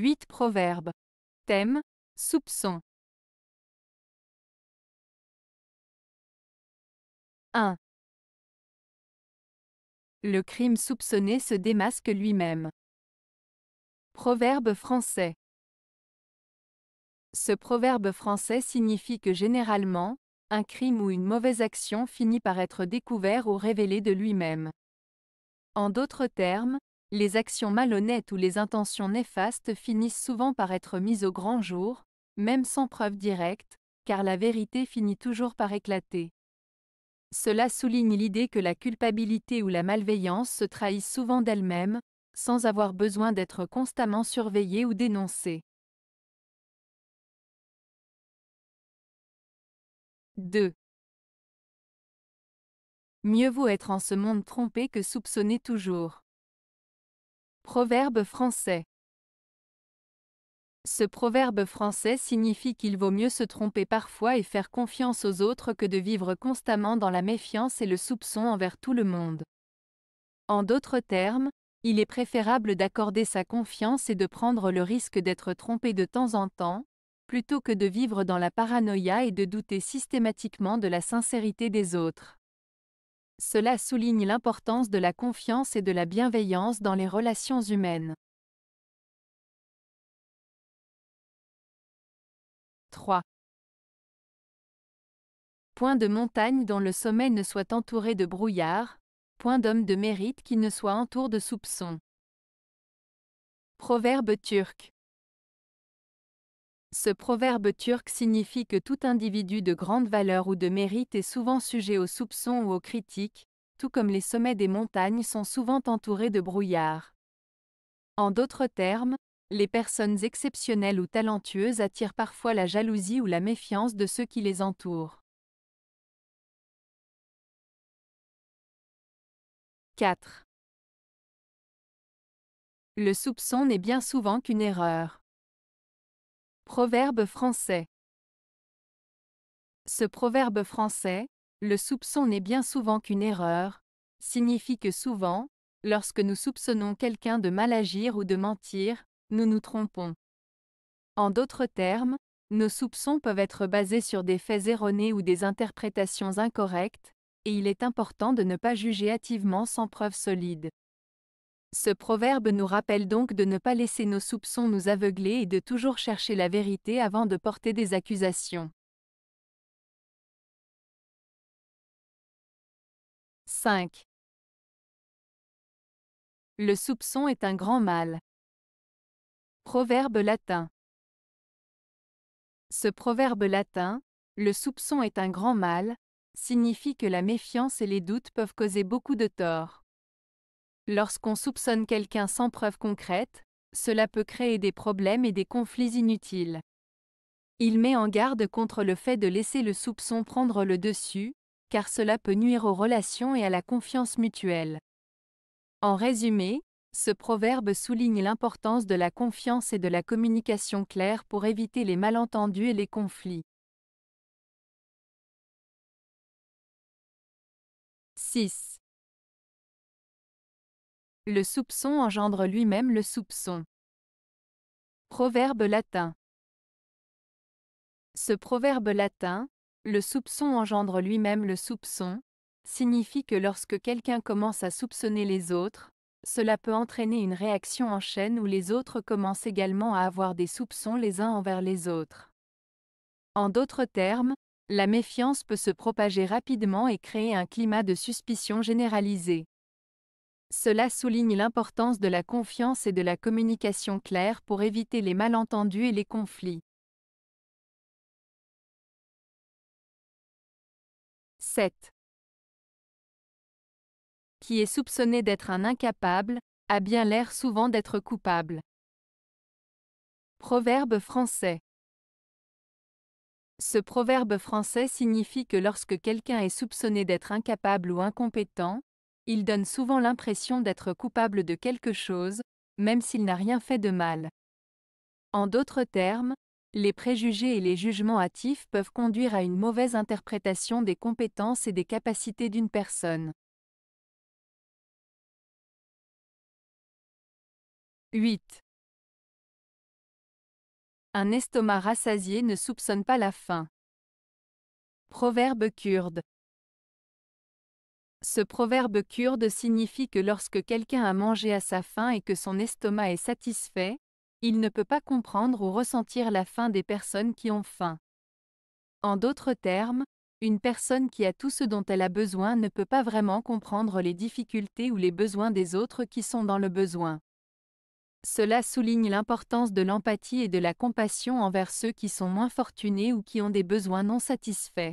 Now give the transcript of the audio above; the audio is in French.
8 Proverbes. Thème Soupçon. 1. Le crime soupçonné se démasque lui-même. Proverbe français. Ce proverbe français signifie que généralement, un crime ou une mauvaise action finit par être découvert ou révélé de lui-même. En d'autres termes, les actions malhonnêtes ou les intentions néfastes finissent souvent par être mises au grand jour, même sans preuve directe, car la vérité finit toujours par éclater. Cela souligne l'idée que la culpabilité ou la malveillance se trahissent souvent d'elles-mêmes, sans avoir besoin d'être constamment surveillée ou dénoncée. 2. Mieux vaut être en ce monde trompé que soupçonné toujours. Proverbe français. Ce proverbe français signifie qu'il vaut mieux se tromper parfois et faire confiance aux autres que de vivre constamment dans la méfiance et le soupçon envers tout le monde. En d'autres termes, il est préférable d'accorder sa confiance et de prendre le risque d'être trompé de temps en temps, plutôt que de vivre dans la paranoïa et de douter systématiquement de la sincérité des autres. Cela souligne l'importance de la confiance et de la bienveillance dans les relations humaines. 3. Point de montagne dont le sommet ne soit entouré de brouillard, point d'homme de mérite qui ne soit entouré de soupçons. Proverbe turc. Ce proverbe turc signifie que tout individu de grande valeur ou de mérite est souvent sujet aux soupçons ou aux critiques, tout comme les sommets des montagnes sont souvent entourés de brouillards. En d'autres termes, les personnes exceptionnelles ou talentueuses attirent parfois la jalousie ou la méfiance de ceux qui les entourent. 4. Le soupçon n'est bien souvent qu'une erreur. Proverbe français. Ce proverbe français, le soupçon n'est bien souvent qu'une erreur, signifie que souvent, lorsque nous soupçonnons quelqu'un de mal agir ou de mentir, nous nous trompons. En d'autres termes, nos soupçons peuvent être basés sur des faits erronés ou des interprétations incorrectes, et il est important de ne pas juger hâtivement sans preuves solide. Ce proverbe nous rappelle donc de ne pas laisser nos soupçons nous aveugler et de toujours chercher la vérité avant de porter des accusations. 5. Le soupçon est un grand mal. Proverbe latin. Ce proverbe latin, le soupçon est un grand mal, signifie que la méfiance et les doutes peuvent causer beaucoup de tort. Lorsqu'on soupçonne quelqu'un sans preuve concrète, cela peut créer des problèmes et des conflits inutiles. Il met en garde contre le fait de laisser le soupçon prendre le dessus, car cela peut nuire aux relations et à la confiance mutuelle. En résumé, ce proverbe souligne l'importance de la confiance et de la communication claire pour éviter les malentendus et les conflits. 6. Le soupçon engendre lui-même le soupçon. Proverbe latin. Ce proverbe latin, le soupçon engendre lui-même le soupçon, signifie que lorsque quelqu'un commence à soupçonner les autres, cela peut entraîner une réaction en chaîne où les autres commencent également à avoir des soupçons les uns envers les autres. En d'autres termes, la méfiance peut se propager rapidement et créer un climat de suspicion généralisé. Cela souligne l'importance de la confiance et de la communication claire pour éviter les malentendus et les conflits. 7. Qui est soupçonné d'être un incapable, a bien l'air souvent d'être coupable. Proverbe français. Ce proverbe français signifie que lorsque quelqu'un est soupçonné d'être incapable ou incompétent, il donne souvent l'impression d'être coupable de quelque chose, même s'il n'a rien fait de mal. En d'autres termes, les préjugés et les jugements hâtifs peuvent conduire à une mauvaise interprétation des compétences et des capacités d'une personne. 8. Un estomac rassasié ne soupçonne pas la faim. Proverbe kurde. Ce proverbe kurde signifie que lorsque quelqu'un a mangé à sa faim et que son estomac est satisfait, il ne peut pas comprendre ou ressentir la faim des personnes qui ont faim. En d'autres termes, une personne qui a tout ce dont elle a besoin ne peut pas vraiment comprendre les difficultés ou les besoins des autres qui sont dans le besoin. Cela souligne l'importance de l'empathie et de la compassion envers ceux qui sont moins fortunés ou qui ont des besoins non satisfaits.